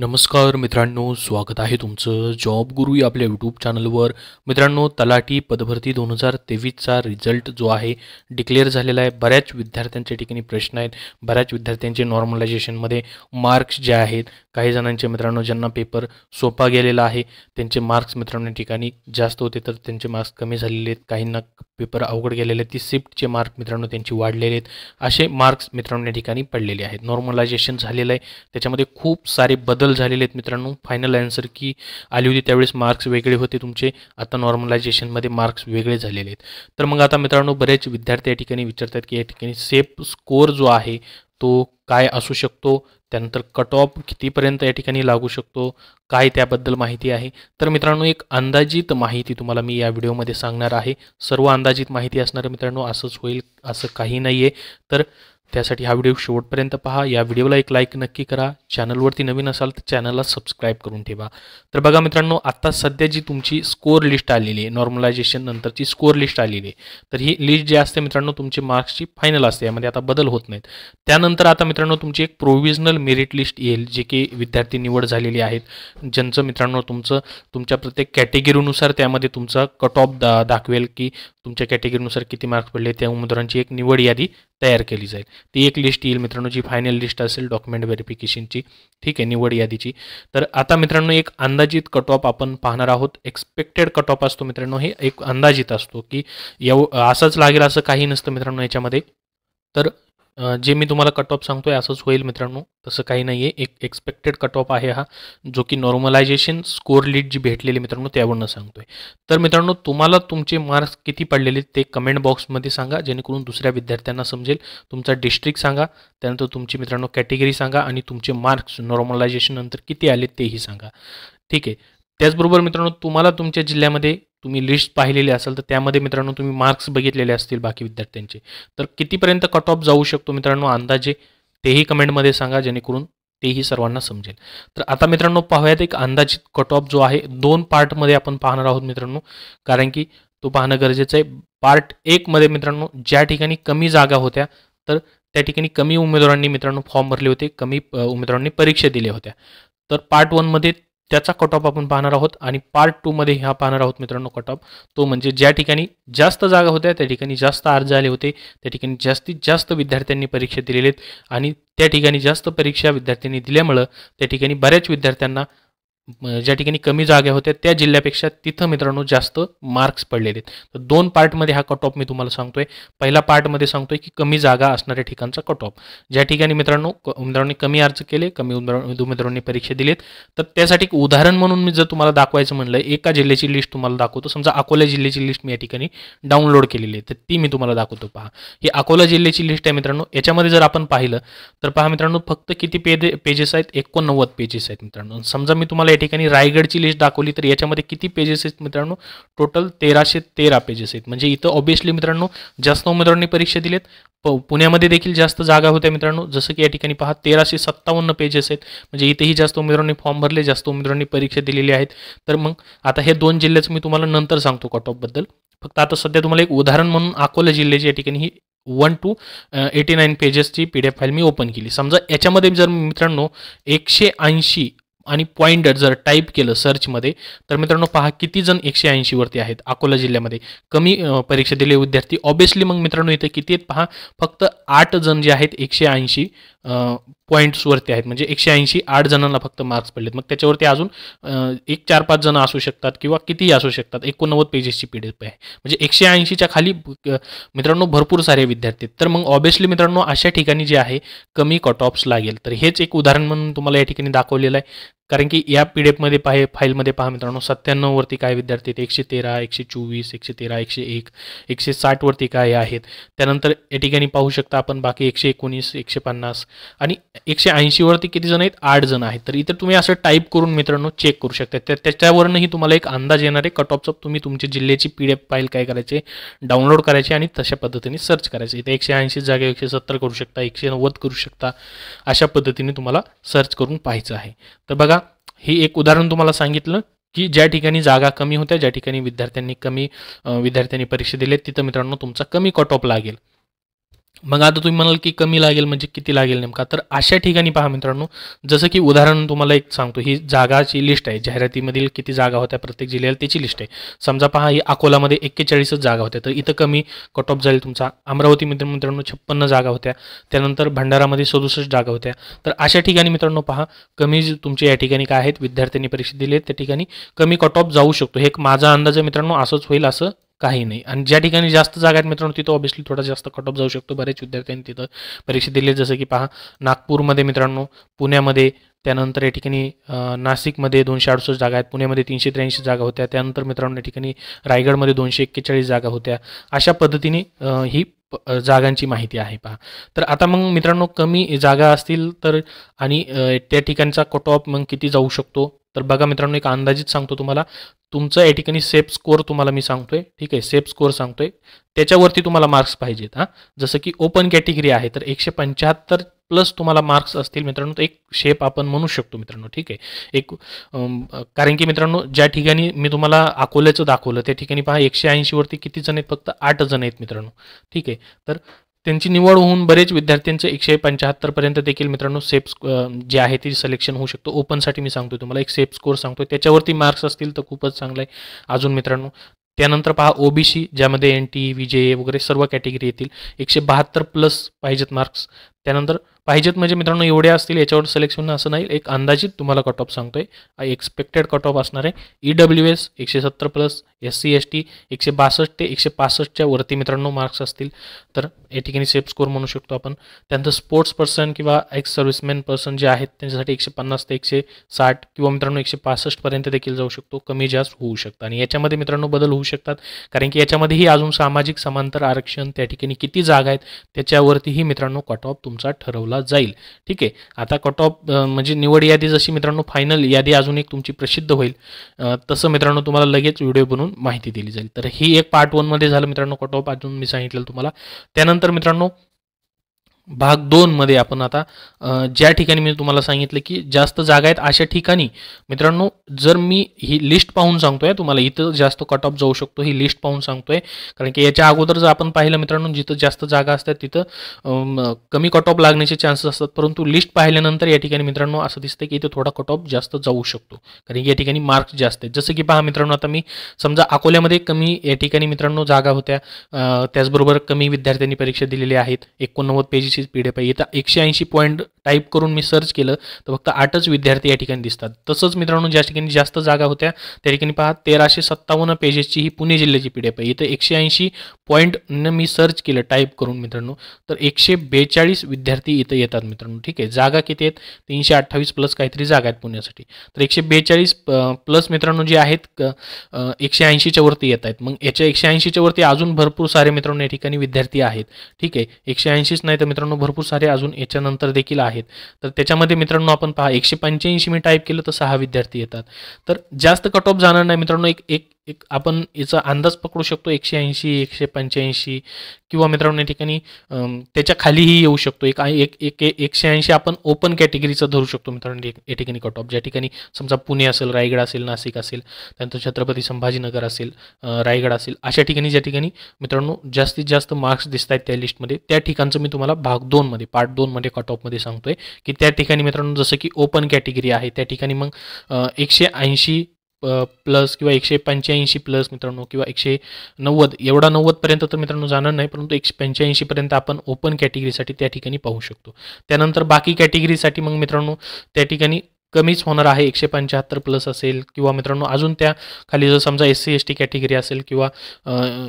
नमस्कार मित्रांनो स्वागत आहे तुमचं जॉब गुरु या आपल्या यूट्यूब चॅनलवर मित्रांनो तलाठी पदभरती दोन हजार तेवीसचा रिझल्ट जो आहे डिक्लेअर झालेला आहे बऱ्याच विद्यार्थ्यांच्या ठिकाणी प्रश्न आहेत बऱ्याच विद्यार्थ्यांचे नॉर्मलायझेशनमध्ये मार्क्स जे आहेत काही जणांचे मित्रांनो ज्यांना पेपर सोपा गेलेला आहे त्यांचे मार्क्स मित्रांनो ठिकाणी जास्त होते तर त्यांचे मार्क्स कमी झालेले आहेत काहींना पेपर अवघड गेलेले आहेत ती शिफ्टचे मार्क मित्रांनो त्यांची वाढलेले आहेत असे मार्क्स मित्रांनो या ठिकाणी पडलेले आहेत नॉर्मलायझेशन झालेलं आहे त्याच्यामध्ये खूप सारे बदल झालेले आहेत मित्रांनो फायनल अँसर की आली होती त्यावेळेस मार्क्स वेगळे होते तुमचे आता नॉर्मलायझेशनमध्ये मार्क्स वेगळे झालेले आहेत तर मग आता मित्रांनो बरेच विद्यार्थी या ठिकाणी विचारतात की या ठिकाणी सेफ स्कोअर जो आहे तो काय असू शकतो त्यानंतर कट ऑफ कितीपर्यंत या ठिकाणी लागू शकतो काय त्याबद्दल माहिती आहे तर मित्रांनो एक अंदाजित माहिती तुम्हाला मी या व्हिडिओमध्ये सांगणार आहे सर्व अंदाजित माहिती असणारं मित्रांनो असंच होईल असं काही नाही आहे तर त्यासाठी हा व्हिडिओ शेवटपर्यंत पहा या व्हिडिओला एक लाईक नक्की करा चॅनलवरती नवीन असाल तर चॅनलला सबस्क्राईब करून ठेवा तर बघा मित्रांनो आत्ता सध्या जी तुमची स्कोअर लिस्ट आलेली आहे नॉर्मलायझेशन नंतरची स्कोअर लिस्ट आलेली आहे तर ही लिस्ट जी असते मित्रांनो तुमची मार्क्सची फायनल असते यामध्ये आता बदल होत नाहीत त्यानंतर आता मित्रांनो तुमची एक प्रोव्हिजनल मेरिट लिस्ट येईल जे की विद्यार्थी निवड झालेली आहेत ज्यांचं मित्रांनो तुमचं तुमच्या प्रत्येक कॅटेगरीनुसार त्यामध्ये तुमचा कट ऑफ दाखवेल की तुमच्या कॅटेगरीनुसार किती मार्क्स पडले त्या उमेदवारांची एक निवड यादी तयार केली जाईल ती एक लिस्ट येईल मित्रांनो जी फायनल लिस्ट असेल डॉक्युमेंट व्हेरिफिकेशनची ठीक आहे निवड यादीची तर आता मित्रांनो एक अंदाजित कट ऑफ आपण पाहणार आहोत एक्सपेक्टेड कट ऑफ असतो मित्रांनो हे एक अंदाजित असतो की एव असंच लागेल असं काही नसतं मित्रांनो याच्यामध्ये तर जे मी तुम्हाला कट ऑफ सांगतोय असंच होईल मित्रांनो तसं काही नाही आहे एक एक्सपेक्टेड कट ऑफ आहे हा जो की नॉर्मलायझेशन स्कोर लीड जी भेटलेली मित्रांनो त्यावरनं सांगतोय तर मित्रांनो तुम्हाला तुमचे मार्क्स किती पडलेले ते कमेंट बॉक्समध्ये सांगा जेणेकरून दुसऱ्या विद्यार्थ्यांना समजेल तुमचा डिस्ट्रिक्ट सांगा त्यानंतर तुमची मित्रांनो कॅटेगरी सांगा आणि तुमचे मार्क्स नॉर्मलायझेशन नंतर किती आले तेही सांगा ठीक आहे त्याचबरोबर मित्रांनो तुम्हाला तुमच्या जिल्ह्यामध्ये तुम्ही लिस्ट पाहिलेली असाल तर त्यामध्ये मित्रांनो तुम्ही मार्क्स बघितलेले असतील बाकी विद्यार्थ्यांचे तर कितीपर्यंत कट ऑफ जाऊ शकतो मित्रांनो अंदाजे तेही कमेंटमध्ये सांगा जेणेकरून तेही सर्वांना समजेल तर आता मित्रांनो पाहूयात एक अंदाजित कट ऑफ जो आहे दोन पार्टमध्ये आपण पाहणार आहोत मित्रांनो कारण की तो पाहणं गरजेचं आहे पार्ट एकमध्ये मित्रांनो ज्या ठिकाणी कमी जागा होत्या तर त्या ठिकाणी कमी उमेदवारांनी मित्रांनो फॉर्म भरले होते कमी उमेदवारांनी परीक्षा दिल्या होत्या तर पार्ट वनमध्ये त्याचा कट ऑफ आपण पाहणार आहोत आणि पार्ट टूमध्ये हा पाहणार आहोत मित्रांनो कट ऑफ तो म्हणजे ज्या ठिकाणी जास्त जागा होत्या त्या ठिकाणी जास्त अर्ज आले होते त्या ठिकाणी जास्तीत जास्त विद्यार्थ्यांनी परीक्षा दिलेले आहेत आणि त्या ठिकाणी जास्त परीक्षा विद्यार्थ्यांनी दिल्यामुळं त्या ठिकाणी बऱ्याच विद्यार्थ्यांना ज्या ठिकाणी कमी जागा होत्या त्या जिल्ह्यापेक्षा तिथं मित्रांनो जास्त मार्क्स पडलेले आहेत तर दोन पार्टमध्ये हा कट ऑफ मी तुम्हाला सांगतोय पहिला पार्टमध्ये सांगतोय की कमी जागा असणाऱ्या ठिकाणचा कट ऑफ ज्या ठिकाणी मित्रांनो उमेदवारांनी कमी अर्ज केले कमी उमेदवारांनी परीक्षा दिलीत तर त्यासाठी एक उदाहरण म्हणून मी जर तुम्हाला दाखवायचं म्हणलं एका जिल्ह्याची लिस्ट तुम्हाला दाखवतो समजा अकोला जिल्ह्याची लिस्ट मी या ठिकाणी डाउनलोड केलेली आहे तर ती मी तुम्हाला दाखवतो पहा ही अकोला जिल्ह्याची लिस्ट आहे मित्रांनो याच्यामध्ये जर आपण पाहिलं तर पहा मित्रांनो फक्त किती पेजेस आहेत एकोणनव्वद पेजेस आहेत मित्रांनो समजा मी तुम्हाला ठिकाणी रायगडची लिस्ट दाखवली तर याच्यामध्ये किती पेजेस आहेत मित्रांनो टोटल तेराशे तेरा पेजेस आहेत म्हणजे इथं ऑब्विस्ली मित्रांनो जास्त उमेदवारांनी परीक्षा दिलेत प पुण्यामध्ये देखील जास्त जागा होत्या मित्रांनो जसं की या ठिकाणी पहा तेराशे सत्तावन्न पेजेस आहेत म्हणजे इथेही जास्त उमेदवारांनी फॉर्म भरले जास्त उमेदवारांनी परीक्षा दिलेली आहेत तर मग आता हे दोन जिल्ह्याचं मी तुम्हाला नंतर सांगतो कट ऑफबद्दल फक्त आता सध्या तुम्हाला एक उदाहरण म्हणून अकोला जिल्ह्याची या ठिकाणी ही वन टू एटी नाईन पेजेसची पी डी एफ फाईल मी ओपन केली समजा याच्यामध्ये जर मित्रांनो एकशे ऐंशी आणि पॉइंटर जर टाईप केलं सर्चमध्ये तर मित्रांनो पहा किती जण एकशे ऐंशीवरती आहेत अकोला जिल्ह्यामध्ये कमी परीक्षा दिले विद्यार्थी ऑब्विस्ली मग मित्रांनो इथे किती आहेत पहा फक्त आठ जण जे आहेत एकशे ऐंशी पॉईंट्सवरती आहेत म्हणजे एकशे ऐंशी आठ जणांना फक्त मार्क्स पडलेत मग त्याच्यावरती अजून एक चार पाच जण असू शकतात किंवा कितीही असू शकतात एकोणनव्वद पेजेसची पी डी एफ आहे म्हणजे एकशे ऐंशीच्या खाली मित्रांनो भरपूर सारे विद्यार्थी तर मग ऑब्व्हियसली मित्रांनो अशा ठिकाणी जे आहे कमी कट ऑफ्स लागेल तर हेच एक उदाहरण म्हणून तुम्हाला या ठिकाणी दाखवलेलं आहे कारण की या पी डी एफमध्ये पाहे फाईलमध्ये पहा मित्रांनो सत्त्याण्णववरती काय विद्यार्थी आहेत एकशे तेरा एकशे चोवीस एकशे तेरा एकशे एक एकशे साठवरती काय आहेत त्यानंतर या ठिकाणी पाहू शकता आपण बाकी एकशे एकोणीस एकशे पन्नास आणि एकशे ऐंशीवरती किती जण आहेत आठ जण आहेत तर इथं तुम्ही असं टाईप करून मित्रांनो चेक करू शकता तर त्याच्यावरूनही तुम्हाला एक अंदाज येणार आहे कट ऑफचं तुम्ही तुमच्या जिल्ह्याची पी डी एफ फाईल काय करायचे डाउनलोड करायची आणि तशा पद्धतीने सर्च करायचे इथे एकशे ऐंशी जागे एकशे सत्तर करू शकता एकशे नव्वद करू शकता अशा पद्धतीने तुम्हाला सर्च करून पाहायचं आहे तर बघा हे एक उदाहरण तुम्हाला सांगितलं की ज्या ठिकाणी जागा कमी होत्या ज्या ठिकाणी विद्यार्थ्यांनी कमी विद्यार्थ्यांनी परीक्षा दिलेत तिथं मित्रांनो तुमचा कमी कट ऑफ लागेल मग आता तुम्ही म्हणाल की कमी लागेल म्हणजे किती लागेल नेमका तर अशा ठिकाणी पहा मित्रांनो जसं की उदाहरण तुम्हाला एक सांगतो ही जागाची लिस्ट आहे जाहिरातीमधील किती जागा होत्या प्रत्येक जिल्ह्याला त्याची लिस्ट आहे समजा पहा ही अकोलामध्ये एक्केचाळीसच जागा होत्या तर इथं कमी कट ऑफ जाईल तुमचा अमरावतीमध्ये मित्रांनो छप्पन्न जागा होत्या त्यानंतर भंडारामध्ये सदुसष्ट जागा होत्या तर अशा ठिकाणी मित्रांनो पहा कमी तुमचे या ठिकाणी काय आहेत विद्यार्थ्यांनी परीक्षा दिली आहेत त्या ठिकाणी कमी कट ऑफ जाऊ शकतो हे एक माझा अंदाज मित्रांनो असंच होईल असं काही नाही आणि ज्या ठिकाणी जास्त जागा आहेत मित्रांनो तिथं ऑब्व्हियसली थोडा जास्त कट ऑफ जाऊ शकतो बरेच विद्यार्थ्यांनी तिथं परीक्षा दिली जसं की पहा नागपूरमध्ये मित्रांनो पुण्यामध्ये त्यानंतर या ठिकाणी नाशिकमध्ये दोनशे अडुसष्ट जागा आहेत पुण्यामध्ये तीनशे त्र्याऐंशी जागा होत्या त्यानंतर मित्रांनो या ठिकाणी रायगडमध्ये दोनशे एक्केचाळीस जागा होत्या अशा पद्धतीने ही जागांची माहिती आहे पहा तर आता मग मित्रांनो कमी जागा असतील तर आणि त्या ठिकाणचा कट ऑफ मग किती जाऊ शकतो तर बघा मित्रांनो एक अंदाजित सांगतो तुम्हाला तुमचं या ठिकाणी सेप स्कोर तुम्हाला मी सांगतोय ठीक आहे सेप स्कोअर सांगतोय त्याच्यावरती तुम्हाला मार्क्स पाहिजेत हां जसं की ओपन कॅटेगरी आहे तर एकशे पंच्याहत्तर प्लस तुम्हाला मार्क्स असतील मित्रांनो तर एक शेप आपण म्हणू शकतो मित्रांनो ठीक आहे एक कारण की मित्रांनो ज्या ठिकाणी मी तुम्हाला अकोल्याचं दाखवलं त्या ठिकाणी पहा एकशे ऐंशीवरती किती जण आहेत फक्त आठ जण आहेत मित्रांनो ठीक आहे तर त्यांची निवड होऊन बरेच विद्यार्थ्यांचं एकशे पंच्याहत्तरपर्यंत देखील मित्रांनो सेप्स जे आहे ते सिलेक्शन होऊ शकतो ओपनसाठी मी सांगतो तुम्हाला एक सेप स्कोर सांगतो त्याच्यावरती मार्क्स असतील तर खूपच चांगलं आहे अजून मित्रांनो त्यानंतर पहा ओबीसी ज्यामध्ये एन टी ई जे वगैरे सर्व कॅटेगरी येतील एकशे बहात्तर प्लस पाहिजेत मार्क्स त्यानंतर पाहिजेत म्हणजे मित्रांनो एवढे असतील याच्यावर सिलेक्शन असं नाही एक अंदाजित तुम्हाला कट ऑफ सांगतोय एक्सपेक्टेड कट ऑफ असणार आहे ई डब्ल्यू एस एकशे सत्तर plus S C S T एकशे बासष्ट ते एकशे पासष्टच्या वरती मित्रांनो मार्क्स असतील तर या ठिकाणी सेफ स्कोर म्हणू शकतो आपण त्यानंतर स्पोर्ट्स पर्सन किंवा एक्स सर्व्हिसमॅन पर्सन जे आहेत त्यांच्यासाठी एकशे पन्नास ते एकशे साठ किंवा मित्रांनो एकशे पासष्टपर्यंत देखील जाऊ शकतो कमी जास्त होऊ शकतं आणि याच्यामध्ये मित्रांनो बदल होऊ शकतात कारण की याच्यामध्येही अजून सामाजिक समांतर आरक्षण त्या ठिकाणी किती जागा आहेत त्याच्यावरतीही मित्रांनो कट ऑफ तुमचा ठरवला जाईल ठीक आहे आता कट ऑफ म्हणजे निवड यादी जशी मित्रांनो फायनल यादी अजून एक तुमची प्रसिद्ध होईल तसं मित्रांनो तुम्हाला लगेच व्हिडिओ बनवून माहिती दिली जाईल तर ही एक पार्ट वनमध्ये झालं मित्रांनो कट ऑफ अजून मी सांगितलं तुम्हाला त्यानंतर त्यानंतर मित्रांनो भाग दोनमध्ये आपण आता ज्या ठिकाणी मी तुम्हाला सांगितलं की जास्त जागा आहेत अशा ठिकाणी मित्रांनो जर मी ही लिस्ट पाहून सांगतोय तुम्हाला इथं जास्त कट ऑफ जाऊ शकतो ही लिस्ट पाहून सांगतोय कारण की याच्या अगोदर जर आपण पाहिलं मित्रांनो जिथं जास्त जागा असतात तिथं कमी कट ऑफ लागण्याचे चान्सेस असतात परंतु लिस्ट पाहिल्यानंतर या ठिकाणी मित्रांनो असं दिसतं की इथे थोडा कट ऑफ जास्त जाऊ शकतो कारण या ठिकाणी मार्क्स जास्त आहेत जसं की पहा मित्रांनो आता मी समजा अकोल्यामध्ये कमी या ठिकाणी मित्रांनो जागा होत्या त्याचबरोबर कमी विद्यार्थ्यांनी परीक्षा दिलेली आहेत एकोणनव्वद पेजेस ऐंशीच पी डी एफ आहे एकशे ऐंशी पॉईंट टाईप करून मी सर्च केलं तर फक्त आठच विद्यार्थी या ठिकाणी दिसतात तसंच मित्रांनो ज्या ठिकाणी जास्त जागा होत्या त्या ठिकाणी पहा तेराशे सत्तावन्न पेजेसची ही पुणे जिल्ह्याची पी डी एफ आहे इथं एकशे ऐंशी पॉईंटनं मी सर्च केलं टाईप करून मित्रांनो तर एकशे बेचाळीस विद्यार्थी इथं येतात मित्रांनो ठीक आहे जागा किती आहेत तीनशे अठ्ठावीस प्लस काहीतरी जागा आहेत पुण्यासाठी तर एकशे बेचाळीस प्लस मित्रांनो जे आहेत एकशे ऐंशीच्या वरती येत मग याच्या एकशे ऐंशीच्या वरती अजून भरपूर सारे मित्रांनो या ठिकाणी विद्यार्थी आहेत ठीक आहे एकशे ऐंशीच नाही तर मित्रांनो मित्रांनो भरपूर सारे अजून याच्यानंतर देखील आहेत तर त्याच्यामध्ये मित्रांनो आपण पहा एकशे पंच्याऐंशी मी टाईप केलं तर सहा विद्यार्थी येतात तर जास्त कट ऑफ जाणार नाही मित्रांनो एक एक एक आपण याचा अंदाज पकडू शकतो एकशे ऐंशी एकशे पंच्याऐंशी किंवा मित्रांनो या ठिकाणी त्याच्या खालीही येऊ शकतो एक एक एक एकशे ऐंशी आपण ओपन कॅटेगरीचा धरू शकतो मित्रांनो या ठिकाणी कट ऑफ ज्या ठिकाणी समजा पुणे असेल रायगड असेल नाशिक असेल त्यानंतर छत्रपती संभाजीनगर असेल रायगड असेल अशा ठिकाणी ज्या ठिकाणी मित्रांनो जास्तीत जास्त मार्क्स दिसत आहेत त्या लिस्टमध्ये त्या ठिकाणचं मी तुम्हाला भाग दोनमध्ये पार्ट दोनमध्ये कट ऑफमध्ये सांगतोय की त्या ठिकाणी मित्रांनो जसं की ओपन कॅटेगरी आहे त्या ठिकाणी मग एकशे ऐंशी प्लस किंवा एकशे पंच्याऐंशी प्लस मित्रांनो किंवा एकशे नव्वद एवढा नव्वदपर्यंत तर मित्रांनो जाणार नाही परंतु एकशे पंच्याऐंशीपर्यंत आपण ओपन कॅटेगरीसाठी त्या ठिकाणी पाहू शकतो त्यानंतर बाकी कॅटेगरीसाठी मग मित्रांनो त्या ठिकाणी कमीच होणार आहे एकशे पंच्याहत्तर प्लस असेल किंवा मित्रांनो अजून त्या खाली जर समजा S C S T category असेल किंवा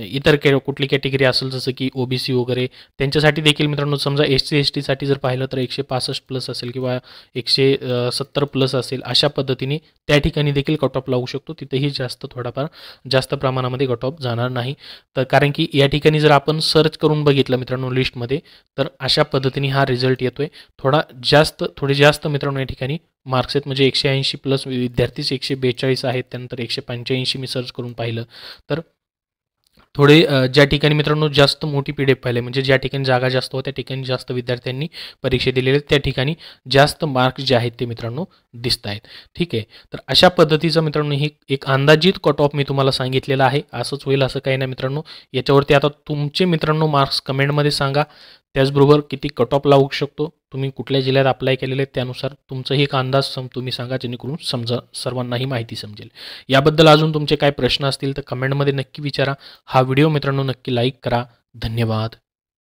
इतर कॅ कुठली कॅटेगरी असेल जसं की ओबीसी वगैरे त्यांच्यासाठी देखील मित्रांनो समजा एस सी एस टीसाठी जर पाहिलं तर एकशे पासष्ट प्लस असेल किंवा एकशे सत्तर प्लस असेल अशा पद्धतीने त्या ठिकाणी देखील कट ऑफ लावू शकतो तिथेही जास्त थोडाफार जास्त प्रमाणामध्ये कट ऑफ जाणार नाही तर कारण की या ठिकाणी जर आपण सर्च करून बघितलं मित्रांनो लिस्टमध्ये तर अशा पद्धतीने हा रिझल्ट येतोय थोडा जास्त थोडे जास्त मित्रांनो या ठिकाणी मार्क्स आहेत म्हणजे एकशे ऐंशी प्लस विद्यार्थीच एकशे बेचाळीस आहेत त्यानंतर एकशे पंच्याऐंशी मी सर्च करून पाहिलं तर थोडे ज्या ठिकाणी मित्रांनो जास्त मोठी पी डी पाहिले म्हणजे ज्या ठिकाणी जागा जास्त होत्या ठिकाणी जास्त विद्यार्थ्यांनी परीक्षा दिलेल्या त्या ठिकाणी जास्त मार्क्स जे आहेत ते मित्रांनो दिसत आहेत ठीक आहे तर अशा पद्धतीचा मित्रांनो ही एक अंदाजित कट ऑफ मी तुम्हाला सांगितलेलं आहे असंच होईल असं काही नाही मित्रांनो याच्यावरती आता तुमचे मित्रांनो मार्क्स कमेंटमध्ये सांगा त्याचबरोबर किती कट ऑफ लावू शकतो तुम्ही कुठल्या जिल्ह्यात अप्लाय केलेले आहेत त्यानुसार तुमचंही एक अंदाज सम तुम्ही सांगा जेणेकरून समजा सर्वांनाही माहिती समजेल याबद्दल अजून तुमचे काय प्रश्न असतील तर कमेंटमध्ये नक्की विचारा हा व्हिडिओ मित्रांनो नक्की लाईक करा धन्यवाद